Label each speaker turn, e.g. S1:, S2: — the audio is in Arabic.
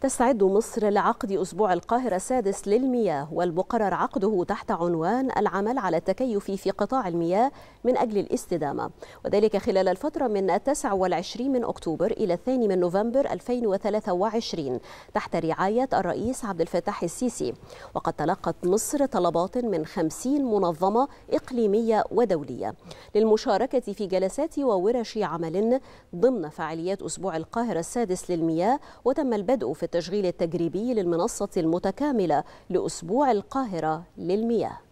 S1: تستعد مصر لعقد أسبوع القاهرة السادس للمياه والمقرر عقده تحت عنوان العمل على التكيف في قطاع المياه من أجل الاستدامة وذلك خلال الفترة من 29 من أكتوبر إلى 2 من نوفمبر 2023 تحت رعاية الرئيس عبد الفتاح السيسي وقد تلقت مصر طلبات من 50 منظمة إقليمية ودولية للمشاركة في جلسات وورش عمل ضمن فعاليات أسبوع القاهرة السادس للمياه وتم البدء في التشغيل التجريبي للمنصة المتكاملة لأسبوع القاهرة للمياه